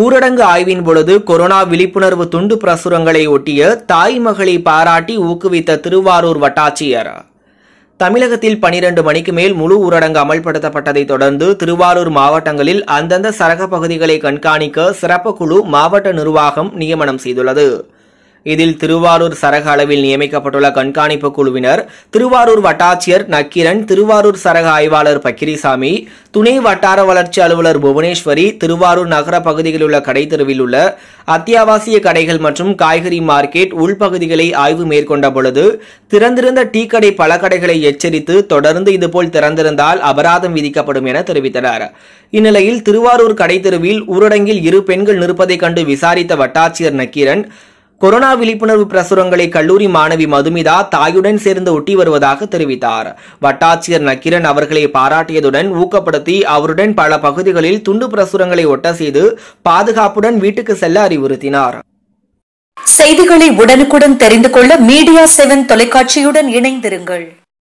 ஊரடங்கு ஆய்வின் பொழுது கொரோனா விழிப்புணர்வு துண்டு பிரசுரங்களை ஒட்டிய தாய் மகளை பாராட்டி ஊக்குவித்த திருவாரூர் வட்டாட்சியர் தமிழகத்தில் பனிரெண்டு மணிக்கு மேல் முழு ஊரடங்கு அமல்படுத்தப்பட்டதை தொடர்ந்து திருவாரூர் மாவட்டங்களில் அந்தந்த சரக பகுதிகளை கண்காணிக்க சிறப்பு குழு மாவட்ட நிர்வாகம் நியமனம் செய்துள்ளது இதில் திருவாரூர் சரக அளவில் நியமிக்கப்பட்டுள்ள கண்காணிப்பு குழுவினர் திருவாரூர் வட்டாட்சியர் நக்கிரன் திருவாரூர் சரக ஆய்வாளர் பக்கிரிசாமி துணை வட்டார வளர்ச்சி அலுவலர் புவனேஸ்வரி திருவாரூர் நகர பகுதிகளில் உள்ள கடை தெருவில் உள்ள அத்தியாவசிய கடைகள் மற்றும் காய்கறி மார்க்கெட் உள்பகுதிகளை ஆய்வு மேற்கொண்ட பொழுது திறந்திருந்த டீ கடை பல கடைகளை எச்சரித்து தொடர்ந்து இதுபோல் திறந்திருந்தால் அபராதம் விதிக்கப்படும் என தெரிவித்தனர் இந்நிலையில் திருவாரூர் கடை தெருவில் ஊரடங்கில் இரு பெண்கள் நிற்பதைக் கண்டு விசாரித்த வட்டாட்சியர் நக்கீரன் கொரோனா விழிப்புணர்வு பிரசுரங்களை கல்லூரி மாணவி மதுமிதா தாயுடன் சேர்ந்து ஒட்டி வருவதாக தெரிவித்தார் வட்டாட்சியர் நக்கிரன் அவர்களை பாராட்டியதுடன் ஊக்கப்படுத்தி அவருடன் பல பகுதிகளில் துண்டு பிரசுரங்களை ஒட்ட செய்து பாதுகாப்புடன் வீட்டுக்கு செல்ல அறிவுறுத்தினார் செய்திகளை உடனுக்குடன் தெரிந்து கொள்ள மீடியா செவன் தொலைக்காட்சியுடன் இணைந்திருங்கள்